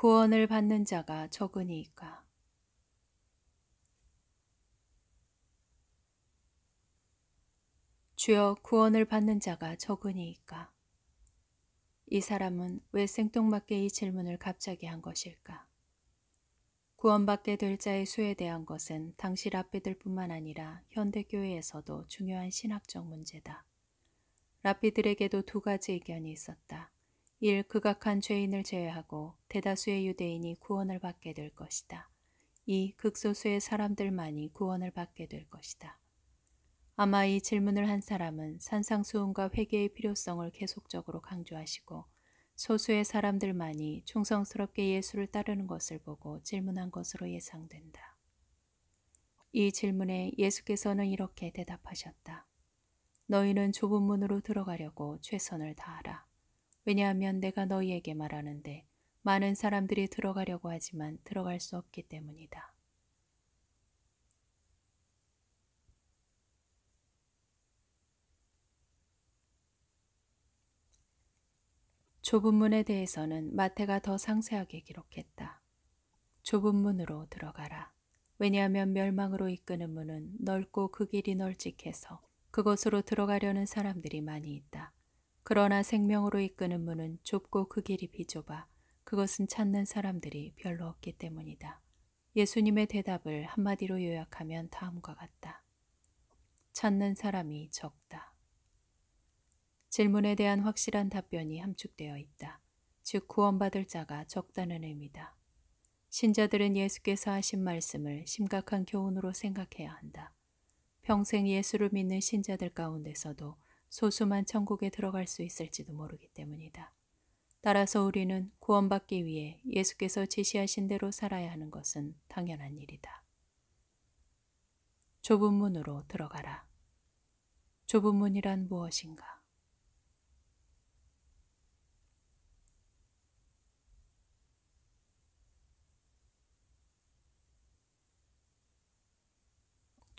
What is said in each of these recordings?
구원을 받는 자가 적으니까. 주여 구원을 받는 자가 적으니까. 이 사람은 왜 생뚱맞게 이 질문을 갑자기 한 것일까? 구원받게 될 자의 수에 대한 것은 당시 라피들뿐만 아니라 현대교회에서도 중요한 신학적 문제다. 라피들에게도두 가지 의견이 있었다. 일 극악한 죄인을 제외하고 대다수의 유대인이 구원을 받게 될 것이다. 2. 극소수의 사람들만이 구원을 받게 될 것이다. 아마 이 질문을 한 사람은 산상수훈과 회개의 필요성을 계속적으로 강조하시고 소수의 사람들만이 충성스럽게 예수를 따르는 것을 보고 질문한 것으로 예상된다. 이 질문에 예수께서는 이렇게 대답하셨다. 너희는 좁은 문으로 들어가려고 최선을 다하라. 왜냐하면 내가 너희에게 말하는데 많은 사람들이 들어가려고 하지만 들어갈 수 없기 때문이다. 좁은 문에 대해서는 마태가 더 상세하게 기록했다. 좁은 문으로 들어가라. 왜냐하면 멸망으로 이끄는 문은 넓고 그 길이 널찍해서 그곳으로 들어가려는 사람들이 많이 있다. 그러나 생명으로 이끄는 문은 좁고 그 길이 비좁아 그것은 찾는 사람들이 별로 없기 때문이다. 예수님의 대답을 한마디로 요약하면 다음과 같다. 찾는 사람이 적다. 질문에 대한 확실한 답변이 함축되어 있다. 즉 구원받을 자가 적다는 의미다. 신자들은 예수께서 하신 말씀을 심각한 교훈으로 생각해야 한다. 평생 예수를 믿는 신자들 가운데서도 소수만 천국에 들어갈 수 있을지도 모르기 때문이다. 따라서 우리는 구원받기 위해 예수께서 제시하신 대로 살아야 하는 것은 당연한 일이다. 좁은 문으로 들어가라. 좁은 문이란 무엇인가?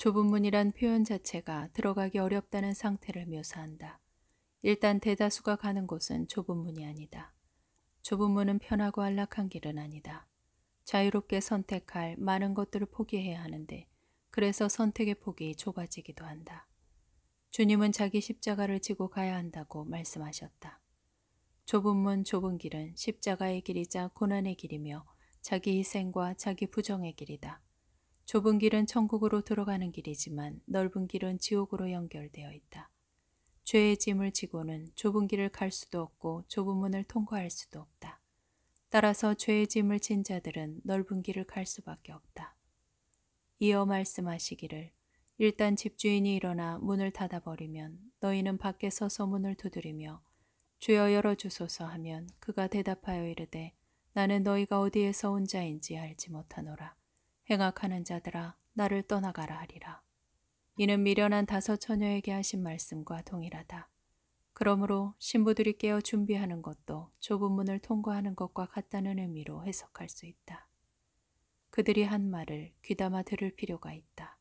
좁은 문이란 표현 자체가 들어가기 어렵다는 상태를 묘사한다. 일단 대다수가 가는 곳은 좁은 문이 아니다. 좁은 문은 편하고 안락한 길은 아니다. 자유롭게 선택할 많은 것들을 포기해야 하는데 그래서 선택의 폭이 좁아지기도 한다. 주님은 자기 십자가를 지고 가야 한다고 말씀하셨다. 좁은 문 좁은 길은 십자가의 길이자 고난의 길이며 자기 희생과 자기 부정의 길이다. 좁은 길은 천국으로 들어가는 길이지만 넓은 길은 지옥으로 연결되어 있다. 죄의 짐을 지고는 좁은 길을 갈 수도 없고 좁은 문을 통과할 수도 없다. 따라서 죄의 짐을 진 자들은 넓은 길을 갈 수밖에 없다. 이어 말씀하시기를 일단 집주인이 일어나 문을 닫아버리면 너희는 밖에 서서 문을 두드리며 주여 열어주소서 하면 그가 대답하여 이르되 나는 너희가 어디에서 온 자인지 알지 못하노라. 행악하는 자들아 나를 떠나가라 하리라. 이는 미련한 다섯 처녀에게 하신 말씀과 동일하다. 그러므로 신부들이 깨어 준비하는 것도 좁은 문을 통과하는 것과 같다는 의미로 해석할 수 있다. 그들이 한 말을 귀담아 들을 필요가 있다.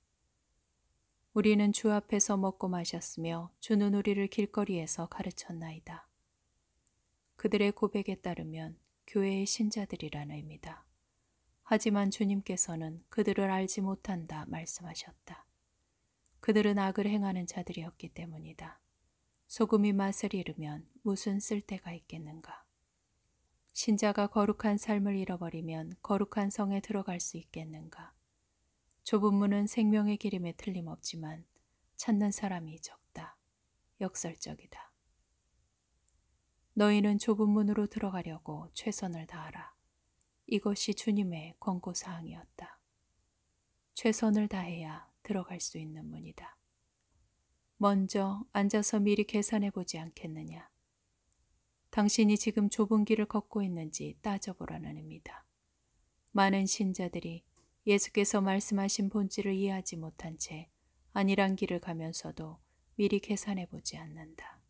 우리는 주 앞에서 먹고 마셨으며 주는 우리를 길거리에서 가르쳤나이다. 그들의 고백에 따르면 교회의 신자들이라는 의미다. 하지만 주님께서는 그들을 알지 못한다 말씀하셨다. 그들은 악을 행하는 자들이었기 때문이다. 소금이 맛을 잃으면 무슨 쓸데가 있겠는가? 신자가 거룩한 삶을 잃어버리면 거룩한 성에 들어갈 수 있겠는가? 좁은 문은 생명의 기임에 틀림없지만 찾는 사람이 적다. 역설적이다. 너희는 좁은 문으로 들어가려고 최선을 다하라. 이것이 주님의 권고사항이었다. 최선을 다해야 들어갈 수 있는 문이다. 먼저 앉아서 미리 계산해 보지 않겠느냐. 당신이 지금 좁은 길을 걷고 있는지 따져보라는 의미다. 많은 신자들이 예수께서 말씀하신 본질을 이해하지 못한 채 아니란 길을 가면서도 미리 계산해 보지 않는다.